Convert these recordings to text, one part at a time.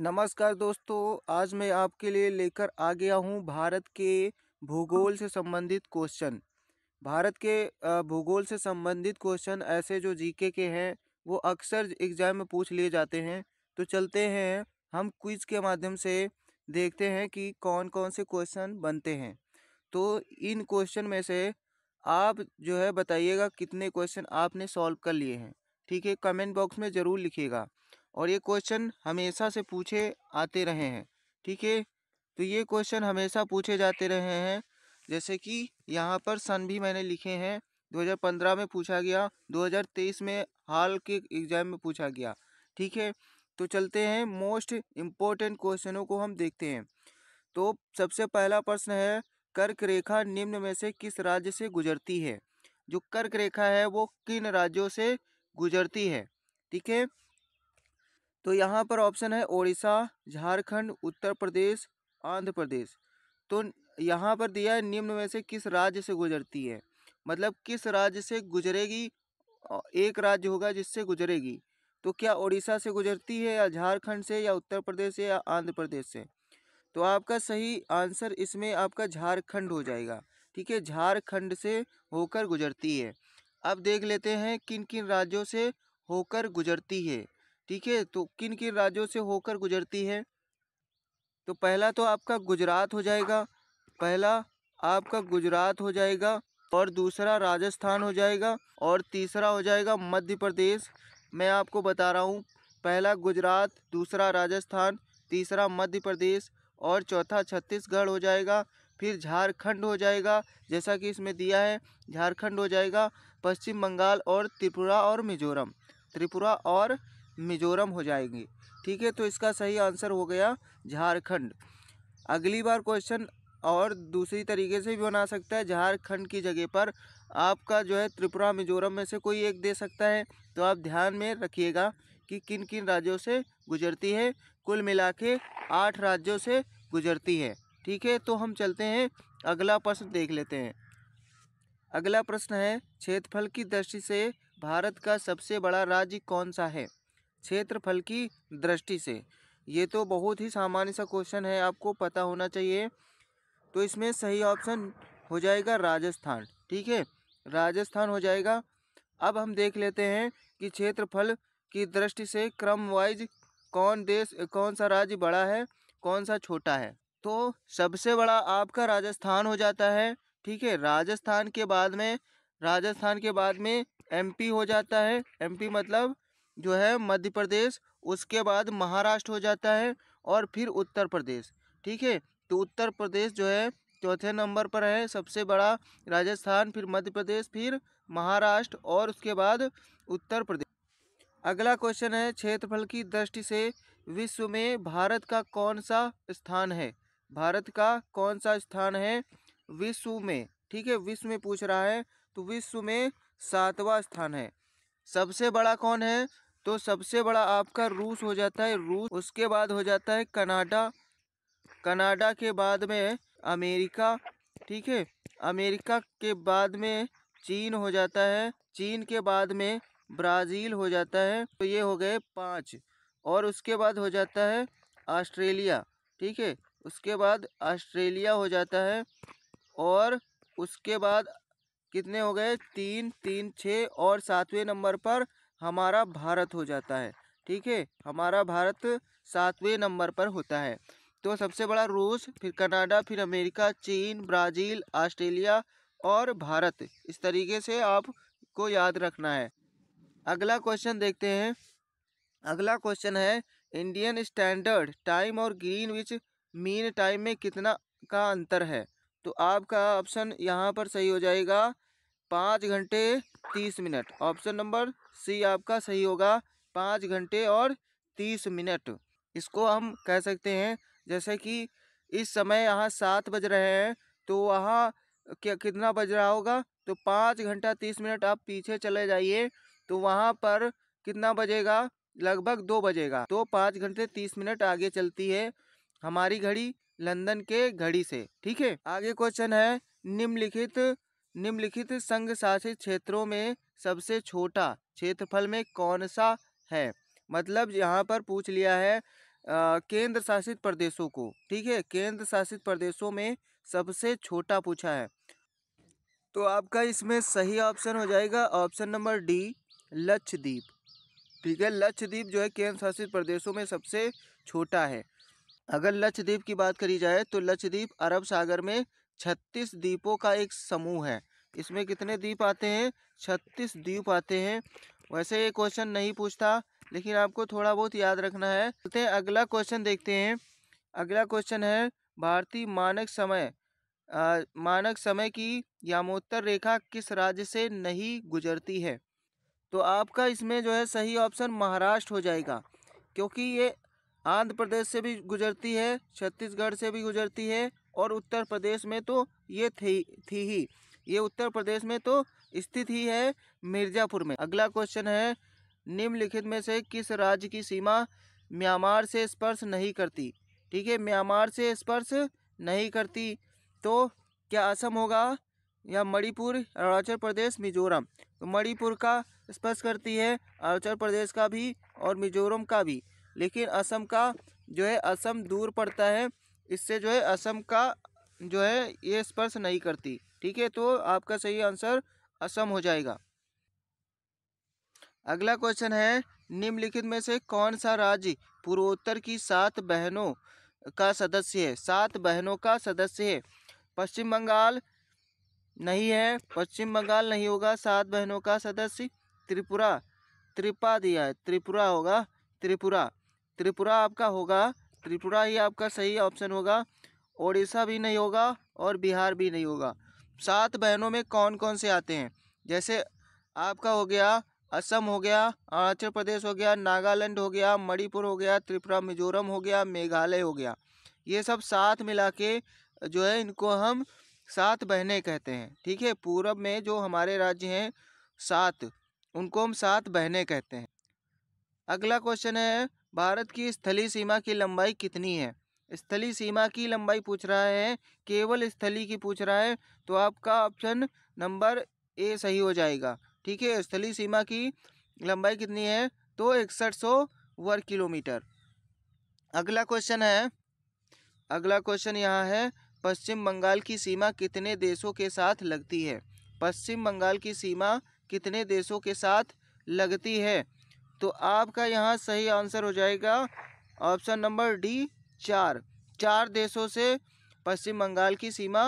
नमस्कार दोस्तों आज मैं आपके लिए लेकर आ गया हूँ भारत के भूगोल से संबंधित क्वेश्चन भारत के भूगोल से संबंधित क्वेश्चन ऐसे जो जीके के हैं वो अक्सर एग्जाम में पूछ लिए जाते हैं तो चलते हैं हम क्विज के माध्यम से देखते हैं कि कौन कौन से क्वेश्चन बनते हैं तो इन क्वेश्चन में से आप जो है बताइएगा कितने क्वेश्चन आपने सॉल्व कर लिए हैं ठीक है कमेंट बॉक्स में ज़रूर लिखिएगा और ये क्वेश्चन हमेशा से पूछे आते रहे हैं ठीक है तो ये क्वेश्चन हमेशा पूछे जाते रहे हैं जैसे कि यहाँ पर सन भी मैंने लिखे हैं 2015 में पूछा गया 2023 में हाल के एग्ज़ाम में पूछा गया ठीक है तो चलते हैं मोस्ट इम्पोर्टेंट क्वेश्चनों को हम देखते हैं तो सबसे पहला प्रश्न है कर्क रेखा निम्न में से किस राज्य से गुजरती है जो कर्क रेखा है वो किन राज्यों से गुजरती है ठीक है तो यहाँ पर ऑप्शन है ओडिशा झारखंड उत्तर प्रदेश आंध्र प्रदेश तो यहाँ पर दिया है निम्न में से किस राज्य से गुजरती है मतलब किस राज्य से गुजरेगी एक राज्य होगा जिससे गुजरेगी तो क्या उड़ीसा से गुजरती है या झारखंड से या उत्तर प्रदेश से या आंध्र प्रदेश से तो आपका सही आंसर इसमें आपका झारखंड हो जाएगा ठीक है झारखंड से होकर गुजरती है अब देख लेते हैं किन किन राज्यों से होकर गुजरती है ठीक है तो किन किन राज्यों से होकर गुजरती है तो पहला तो आपका गुजरात हो जाएगा पहला आपका गुजरात हो जाएगा और दूसरा राजस्थान हो जाएगा और तीसरा हो जाएगा मध्य प्रदेश मैं आपको बता रहा हूँ पहला गुजरात दूसरा राजस्थान तीसरा मध्य प्रदेश और चौथा छत्तीसगढ़ हो जाएगा फिर झारखंड हो जाएगा जैसा कि इसमें दिया है झारखंड हो जाएगा पश्चिम बंगाल और त्रिपुरा और मिजोरम त्रिपुरा और मिजोरम हो जाएंगे ठीक है तो इसका सही आंसर हो गया झारखंड अगली बार क्वेश्चन और दूसरी तरीके से भी बना सकता है झारखंड की जगह पर आपका जो है त्रिपुरा मिजोरम में से कोई एक दे सकता है तो आप ध्यान में रखिएगा कि किन किन राज्यों से गुजरती है कुल मिला के आठ राज्यों से गुजरती है ठीक है तो हम चलते हैं अगला प्रश्न देख लेते हैं अगला प्रश्न है क्षेत्रफल की दृष्टि से भारत का सबसे बड़ा राज्य कौन सा है क्षेत्रफल की दृष्टि से ये तो बहुत ही सामान्य सा क्वेश्चन है आपको पता होना चाहिए तो इसमें सही ऑप्शन हो जाएगा राजस्थान ठीक है राजस्थान हो जाएगा अब हम देख लेते हैं कि क्षेत्रफल की दृष्टि से क्रम वाइज कौन देश कौन सा राज्य बड़ा है कौन सा छोटा है तो सबसे बड़ा आपका राजस्थान हो जाता है ठीक है राजस्थान के बाद में राजस्थान के बाद में एमपी हो जाता है एमपी मतलब जो है मध्य प्रदेश उसके बाद महाराष्ट्र हो जाता है और फिर उत्तर प्रदेश ठीक है तो उत्तर प्रदेश जो है चौथे नंबर पर है सबसे बड़ा राजस्थान फिर मध्य प्रदेश फिर महाराष्ट्र और उसके बाद उत्तर प्रदेश अगला क्वेश्चन है क्षेत्रफल की दृष्टि से विश्व में भारत का कौन सा स्थान है भारत का कौन सा स्थान है विश्व में ठीक है विश्व में पूछ रहा है तो विश्व में सातवां स्थान है सबसे बड़ा कौन है तो सबसे बड़ा आपका रूस हो जाता है रूस उसके बाद हो जाता है कनाडा कनाडा के बाद में अमेरिका ठीक है अमेरिका के बाद में चीन हो जाता है चीन के बाद में ब्राज़ील हो जाता है तो ये हो गए पाँच और उसके बाद हो जाता है ऑस्ट्रेलिया ठीक है उसके बाद ऑस्ट्रेलिया हो जाता है और उसके बाद कितने हो गए तीन तीन छः और सातवें नंबर पर हमारा भारत हो जाता है ठीक है हमारा भारत सातवें नंबर पर होता है तो सबसे बड़ा रूस फिर कनाडा फिर अमेरिका चीन ब्राज़ील ऑस्ट्रेलिया और भारत इस तरीके से आपको याद रखना है अगला क्वेश्चन देखते हैं अगला क्वेश्चन है इंडियन स्टैंडर्ड टाइम और ग्रीन विच मीन टाइम में कितना का अंतर है तो आपका ऑप्शन यहाँ पर सही हो जाएगा पाँच घंटे तीस मिनट ऑप्शन नंबर सी आपका सही होगा पाँच घंटे और तीस मिनट इसको हम कह सकते हैं जैसे कि इस समय यहाँ सात बज रहे हैं तो वहाँ क्या कितना बज रहा होगा तो पाँच घंटा तीस मिनट आप पीछे चले जाइए तो वहाँ पर कितना बजेगा लगभग दो बजेगा तो पाँच घंटे तीस मिनट आगे चलती है हमारी घड़ी लंदन के घड़ी से ठीक है आगे क्वेश्चन है निम्नलिखित निम्नलिखित संघ शासित क्षेत्रों में सबसे छोटा क्षेत्रफल में कौन सा है मतलब यहाँ पर पूछ लिया है केंद्र शासित प्रदेशों को ठीक है केंद्र शासित प्रदेशों में सबसे छोटा पूछा है तो आपका इसमें सही ऑप्शन हो जाएगा ऑप्शन नंबर डी लक्षद्वीप ठीक है लक्षद्वीप जो है केंद्र शासित प्रदेशों में सबसे छोटा है अगर लक्षद्वीप की बात करी जाए तो लक्षद्वीप अरब सागर में छत्तीस द्वीपों का एक समूह है इसमें कितने द्वीप आते हैं छत्तीस द्वीप आते हैं वैसे ये क्वेश्चन नहीं पूछता लेकिन आपको थोड़ा बहुत याद रखना है चलते हैं अगला क्वेश्चन देखते हैं अगला क्वेश्चन है भारतीय मानक समय आ, मानक समय की यामोत्तर रेखा किस राज्य से नहीं गुजरती है तो आपका इसमें जो है सही ऑप्शन महाराष्ट्र हो जाएगा क्योंकि ये आंध्र प्रदेश से भी गुजरती है छत्तीसगढ़ से भी गुजरती है और उत्तर प्रदेश में तो ये थी थी ही ये उत्तर प्रदेश में तो स्थित ही है मिर्ज़ापुर में अगला क्वेश्चन है निम्नलिखित में से किस राज्य की सीमा म्यांमार से स्पर्श नहीं करती ठीक है म्यांमार से स्पर्श नहीं करती तो क्या असम होगा या मणिपुर अरुणाचल प्रदेश मिजोरम तो मणिपुर का स्पर्श करती है अरुणाचल प्रदेश का भी और मिजोरम का भी लेकिन असम का जो है असम दूर पड़ता है इससे जो है असम का जो है ये स्पर्श नहीं करती ठीक है तो आपका सही आंसर असम हो जाएगा अगला क्वेश्चन है निम्नलिखित में से कौन सा राज्य पूर्वोत्तर की सात बहनों का सदस्य है सात बहनों का सदस्य है पश्चिम बंगाल नहीं है पश्चिम बंगाल नहीं होगा सात बहनों का सदस्य त्रिपुरा त्रिपा दिया है त्रिपुरा होगा त्रिपुरा त्रिपुरा आपका होगा त्रिपुरा ही आपका सही ऑप्शन होगा ओडिशा भी नहीं होगा और बिहार भी नहीं होगा सात बहनों में कौन कौन से आते हैं जैसे आपका हो गया असम हो गया अरुणाचल प्रदेश हो गया नागालैंड हो गया मणिपुर हो गया त्रिपुरा मिजोरम हो गया मेघालय हो गया ये सब साथ मिला के जो है इनको हम सात बहनें कहते हैं ठीक है पूरब में जो हमारे राज्य हैं सात उनको हम सात बहनें कहते हैं अगला क्वेश्चन है भारत की स्थली सीमा की लंबाई कितनी है स्थली सीमा की लंबाई पूछ रहा है केवल स्थली की पूछ रहा है तो आपका ऑप्शन नंबर ए सही हो जाएगा ठीक है स्थलीय सीमा की लंबाई कितनी है तो इकसठ सौ वर्ग किलोमीटर अगला क्वेश्चन है अगला क्वेश्चन यहाँ है पश्चिम बंगाल की सीमा कितने देशों के साथ लगती है पश्चिम बंगाल की सीमा कितने देशों के साथ लगती है तो आपका यहाँ सही आंसर हो जाएगा ऑप्शन नंबर डी चार चार देशों से पश्चिम बंगाल की सीमा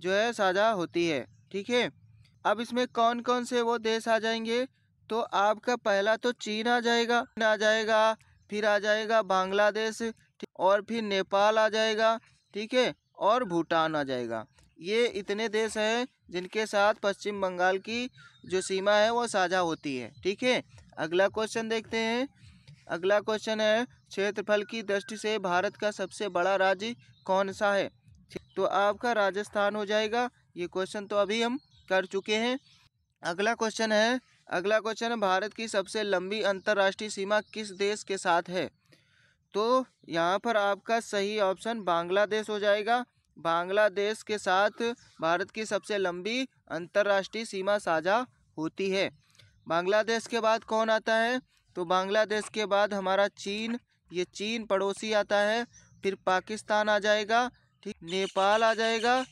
जो है साझा होती है ठीक है अब इसमें कौन कौन से वो देश आ जाएंगे तो आपका पहला तो चीन आ जाएगा चीन आ जाएगा फिर आ जाएगा बांग्लादेश और फिर नेपाल आ जाएगा ठीक है और भूटान आ जाएगा ये इतने देश हैं जिनके साथ पश्चिम बंगाल की जो सीमा है वो साझा होती है ठीक है अगला क्वेश्चन देखते हैं अगला क्वेश्चन है क्षेत्रफल की दृष्टि से भारत का सबसे बड़ा राज्य कौन सा है तो आपका राजस्थान हो जाएगा ये क्वेश्चन तो अभी हम कर चुके हैं अगला क्वेश्चन है अगला क्वेश्चन है भारत की सबसे लंबी अंतर्राष्ट्रीय सीमा किस देश के साथ है तो यहाँ पर आपका सही ऑप्शन बांग्लादेश हो जाएगा बांग्लादेश के साथ भारत की सबसे लंबी अंतर्राष्ट्रीय सीमा साझा होती है बांग्लादेश के बाद कौन आता है तो बांग्लादेश के बाद हमारा चीन ये चीन पड़ोसी आता है फिर पाकिस्तान आ जाएगा ठीक नेपाल आ जाएगा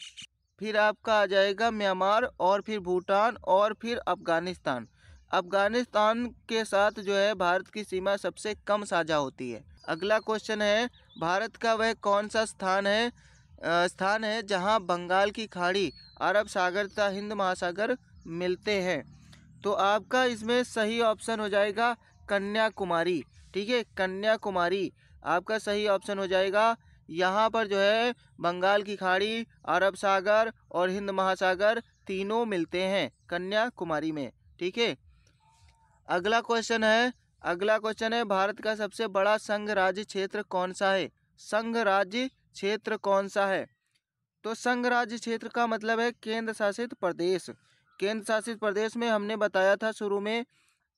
फिर आपका आ जाएगा म्यांमार और फिर भूटान और फिर अफ़गानिस्तान अफ़गानिस्तान के साथ जो है भारत की सीमा सबसे कम साझा होती है अगला क्वेश्चन है भारत का वह कौन सा स्थान है आ, स्थान है जहां बंगाल की खाड़ी अरब सागर तथा हिंद महासागर मिलते हैं तो आपका इसमें सही ऑप्शन हो जाएगा कन्याकुमारी ठीक है कन्याकुमारी आपका सही ऑप्शन हो जाएगा यहाँ पर जो है बंगाल की खाड़ी अरब सागर और हिंद महासागर तीनों मिलते हैं कन्याकुमारी में ठीक है अगला क्वेश्चन है अगला क्वेश्चन है भारत का सबसे बड़ा संघ राज्य क्षेत्र कौन सा है संघ राज्य क्षेत्र कौन सा है तो संघ राज्य क्षेत्र का मतलब है केंद्र शासित प्रदेश केंद्र शासित प्रदेश में हमने बताया था शुरू में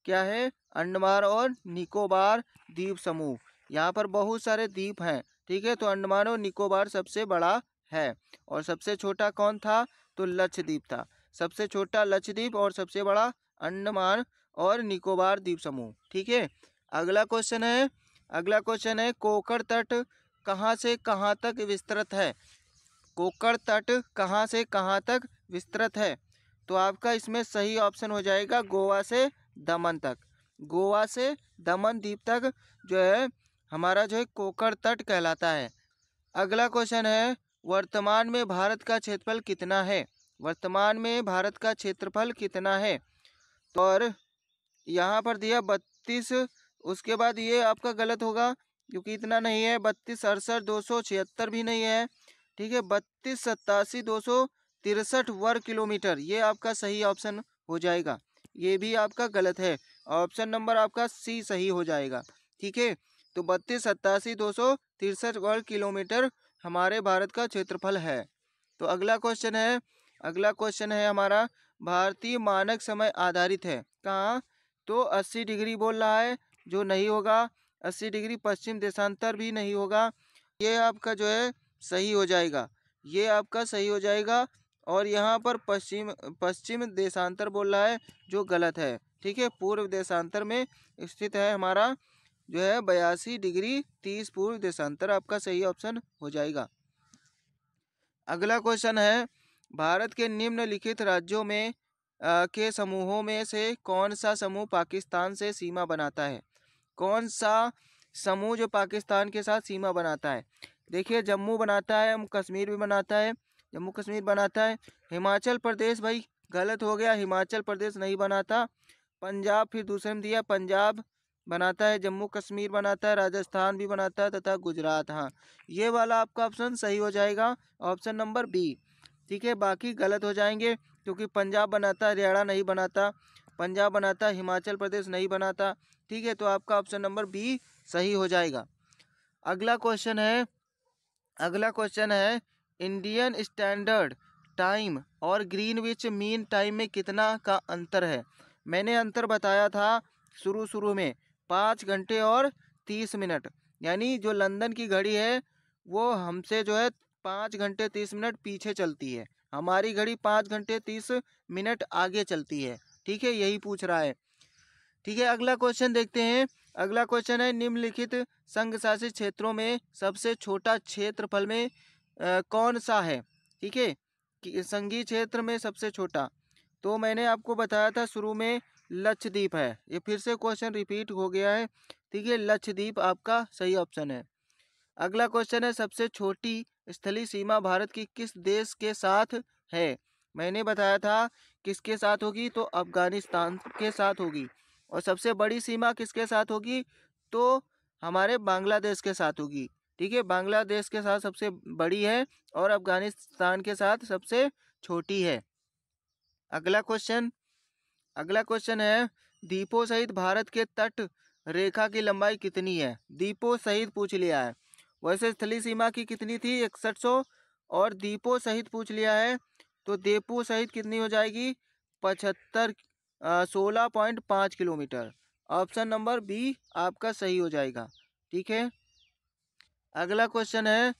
क्या है अंडमान और निकोबार द्वीप समूह यहाँ पर बहुत सारे द्वीप हैं ठीक है तो अंडमान और निकोबार सबसे बड़ा है और सबसे छोटा कौन था तो लक्षद्वीप था सबसे छोटा लक्षद्वीप और सबसे बड़ा अंडमान और निकोबार द्वीप समूह ठीक है अगला क्वेश्चन है अगला क्वेश्चन है कोकर तट कहाँ से कहाँ तक विस्तृत है कोकर तट कहाँ से कहाँ तक विस्तृत है तो आपका इसमें सही ऑप्शन हो जाएगा गोवा से दमन तक गोवा से दमन द्वीप तक जो है हमारा जो है कोकर तट कहलाता है अगला क्वेश्चन है वर्तमान में भारत का क्षेत्रफल कितना है वर्तमान में भारत का क्षेत्रफल कितना है तो और यहाँ पर दिया बत्तीस उसके बाद ये आपका गलत होगा क्योंकि इतना नहीं है बत्तीस अड़सठ दो सौ छिहत्तर भी नहीं है ठीक है बत्तीस सत्तासी दो सौ तिरसठ वर्ग किलोमीटर ये आपका सही ऑप्शन हो जाएगा ये भी आपका गलत है ऑप्शन नंबर आपका सी सही हो जाएगा ठीक है तो बत्तीस सत्तासी दो सौ तिरसठ वर्ग किलोमीटर हमारे भारत का क्षेत्रफल है तो अगला क्वेश्चन है अगला क्वेश्चन है हमारा भारतीय मानक समय आधारित है कहाँ तो अस्सी डिग्री बोल रहा है जो नहीं होगा अस्सी डिग्री पश्चिम देशांतर भी नहीं होगा ये आपका जो है सही हो जाएगा ये आपका सही हो जाएगा और यहाँ पर पश्चिम पश्चिम देशांतर बोल रहा है जो गलत है ठीक है पूर्व देशांतर में स्थित है हमारा जो है बयासी डिग्री तीस पूर्व देशांतर आपका सही ऑप्शन हो जाएगा अगला क्वेश्चन है भारत के निम्नलिखित राज्यों में आ, के समूहों में से कौन सा समूह पाकिस्तान से सीमा बनाता है कौन सा समूह जो पाकिस्तान के साथ सीमा बनाता है देखिए जम्मू बनाता है कश्मीर भी बनाता है जम्मू कश्मीर बनाता है हिमाचल प्रदेश भाई गलत हो गया हिमाचल प्रदेश नहीं बनाता पंजाब फिर दूसरे में दिया पंजाब बनाता है जम्मू कश्मीर बनाता है राजस्थान भी बनाता है तथा गुजरात हाँ ये वाला आपका ऑप्शन सही हो जाएगा ऑप्शन नंबर बी ठीक है बाकी गलत हो जाएंगे क्योंकि पंजाब बनाता हरियाणा नहीं बनाता पंजाब बनाता हिमाचल प्रदेश नहीं बनाता ठीक है तो आपका ऑप्शन नंबर बी सही हो जाएगा अगला क्वेश्चन है अगला क्वेश्चन है इंडियन स्टैंडर्ड टाइम और ग्रीनविच मीन टाइम में कितना का अंतर है मैंने अंतर बताया था शुरू शुरू में पाँच घंटे और तीस मिनट यानी जो लंदन की घड़ी है वो हमसे जो है पाँच घंटे तीस मिनट पीछे चलती है हमारी घड़ी पाँच घंटे तीस मिनट आगे चलती है ठीक है यही पूछ रहा है ठीक है अगला क्वेश्चन देखते हैं अगला क्वेश्चन है निम्नलिखित संघ शासित क्षेत्रों में सबसे छोटा क्षेत्रफल में कौन सा है ठीक है संघीय क्षेत्र में सबसे छोटा तो मैंने आपको बताया था शुरू में लक्षद्वीप है ये फिर से क्वेश्चन रिपीट हो गया है ठीक है लक्षद्वीप आपका सही ऑप्शन है अगला क्वेश्चन है सबसे छोटी स्थली सीमा भारत की किस देश के साथ है मैंने बताया था किसके साथ होगी तो अफगानिस्तान के साथ होगी और सबसे बड़ी सीमा किसके साथ होगी तो हमारे बांग्लादेश के साथ होगी ठीक है बांग्लादेश के साथ सबसे बड़ी है और अफगानिस्तान के साथ सबसे छोटी है अगला क्वेश्चन अगला क्वेश्चन है दीपो सहित भारत के तट रेखा की लंबाई कितनी है दीपो सहित पूछ लिया है वैसे स्थली सीमा की कितनी थी इकसठ सौ और दीपो सहित पूछ लिया है तो दीपो सहित कितनी हो जाएगी पचहत्तर सोलह पॉइंट पाँच किलोमीटर ऑप्शन नंबर बी आपका सही हो जाएगा ठीक है अगला क्वेश्चन है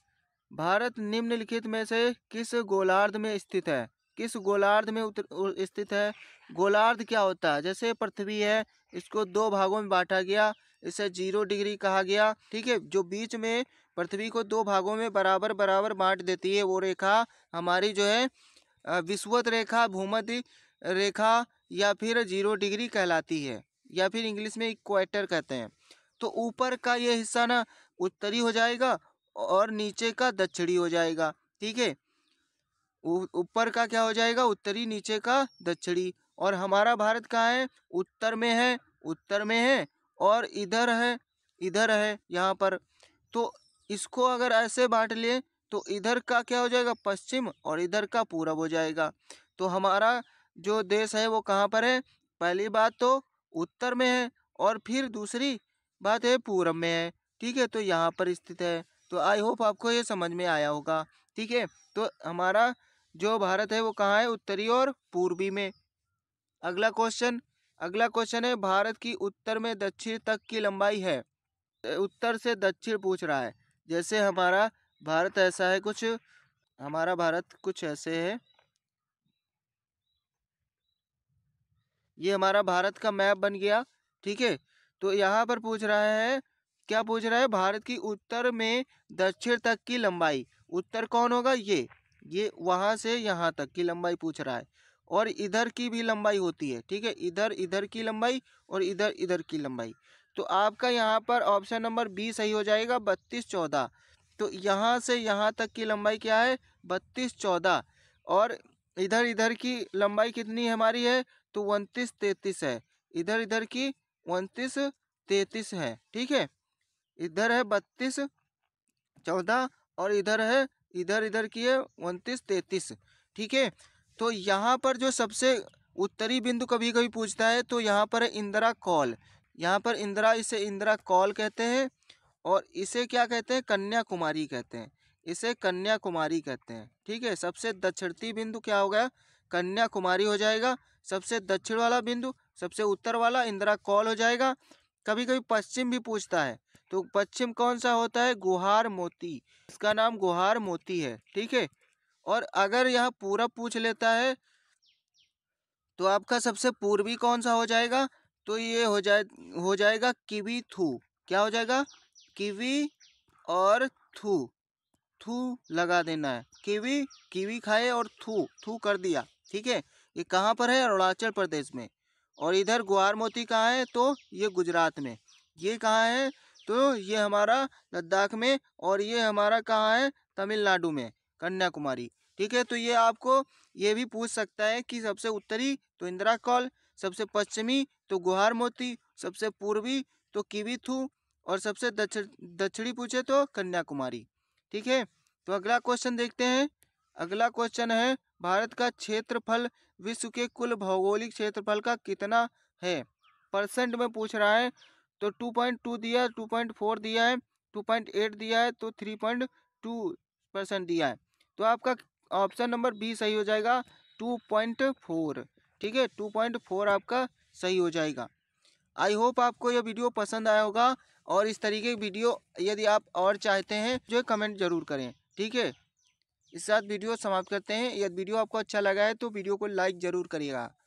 भारत निम्नलिखित में से किस गोलार्ध में स्थित है किस गोलार्ध में उतर, स्थित है गोलार्ध क्या होता है जैसे पृथ्वी है इसको दो भागों में बांटा गया इसे जीरो डिग्री कहा गया ठीक है जो बीच में पृथ्वी को दो भागों में बराबर बराबर बांट देती है वो रेखा हमारी जो है विश्वत रेखा भूमध्य रेखा या फिर जीरो डिग्री कहलाती है या फिर इंग्लिश में इक्वेटर कहते हैं तो ऊपर का ये हिस्सा ना उत्तरी हो जाएगा और नीचे का दक्षिणी हो जाएगा ठीक है ऊपर का क्या हो जाएगा उत्तरी नीचे का दक्षिणी और हमारा भारत कहाँ है उत्तर में है उत्तर में है और इधर है इधर है यहाँ पर तो इसको अगर ऐसे बांट लें तो इधर का क्या हो जाएगा पश्चिम और इधर का पूरब हो जाएगा तो हमारा जो देश है वो कहाँ पर है पहली बात तो उत्तर में है और फिर दूसरी बात है पूरब में है ठीक है तो यहाँ पर स्थित है तो आई होप आपको ये समझ में आया होगा ठीक है तो हमारा जो भारत है वो कहाँ है उत्तरी और पूर्वी में अगला क्वेश्चन अगला क्वेश्चन है भारत की उत्तर में दक्षिण तक की लंबाई है उत्तर से दक्षिण पूछ रहा है जैसे हमारा भारत ऐसा है कुछ हमारा भारत कुछ ऐसे है ये हमारा भारत का मैप बन गया ठीक है तो यहाँ पर पूछ रहा है क्या पूछ रहा है भारत की उत्तर में दक्षिण तक की लंबाई उत्तर कौन होगा ये ये वहाँ से यहाँ तक की लंबाई पूछ रहा है और इधर की भी लंबाई होती है ठीक है इधर इधर की लंबाई और इधर इधर की लंबाई तो आपका यहाँ पर ऑप्शन नंबर बी सही हो जाएगा बत्तीस चौदह तो यहाँ से यहाँ तक की लंबाई क्या है बत्तीस चौदह और इधर इधर की लंबाई कितनी हमारी है तो उनतीस तैंतीस है इधर इधर की उनतीस तैंतीस है ठीक है इधर है बत्तीस चौदह और इधर है इधर इधर की है उनतीस तैतीस ठीक है तो यहाँ पर जो सबसे उत्तरी बिंदु कभी कभी पूछता है तो यहाँ पर है इंदिरा कॉल यहाँ पर इंदिरा इसे इंदिरा कॉल कहते हैं और इसे क्या कहते हैं कन्याकुमारी कहते हैं इसे कन्याकुमारी कहते हैं ठीक है सबसे दक्षिणी बिंदु क्या हो गया कन्याकुमारी हो जाएगा सबसे दक्षिण वाला बिंदु सबसे उत्तर वाला इंदिरा कॉल हो जाएगा कभी कभी पश्चिम भी पूछता है तो पश्चिम कौन सा होता है गुहार मोती इसका नाम गुहार मोती है ठीक है और अगर यह पूरब पूछ लेता है तो आपका सबसे पूर्वी कौन सा हो जाएगा तो ये हो जाए हो जाएगा किवी थू क्या हो जाएगा किवी और थू थू लगा देना है किवी किवी खाए और थू थू कर दिया ठीक है ये कहाँ पर है अरुणाचल प्रदेश में और इधर ग्वार मोती कहाँ है तो ये गुजरात में ये कहाँ है तो ये हमारा लद्दाख में और ये हमारा कहाँ है तमिलनाडु में कन्याकुमारी ठीक है तो ये आपको ये भी पूछ सकता है कि सबसे उत्तरी तो इंदिरा कॉल सबसे पश्चिमी तो गुहार मोती सबसे पूर्वी तो थू और सबसे दक्षिण दक्षिणी पूछे तो कन्याकुमारी ठीक है तो अगला क्वेश्चन देखते हैं अगला क्वेश्चन है भारत का क्षेत्रफल विश्व के कुल भौगोलिक क्षेत्रफल का कितना है परसेंट में पूछ रहा है तो टू पॉइंट टू दिया टू पॉइंट फोर दिया है टू पॉइंट एट दिया है तो थ्री पॉइंट टू परसेंट दिया है तो आपका ऑप्शन नंबर बी सही हो जाएगा टू पॉइंट फोर ठीक है टू पॉइंट फोर आपका सही हो जाएगा आई होप आपको यह वीडियो पसंद आया होगा और इस तरीके की वीडियो यदि आप और चाहते हैं जो कमेंट ज़रूर करें ठीक है इस साथ वीडियो समाप्त करते हैं यदि वीडियो आपको अच्छा लगा है तो वीडियो को लाइक ज़रूर करिएगा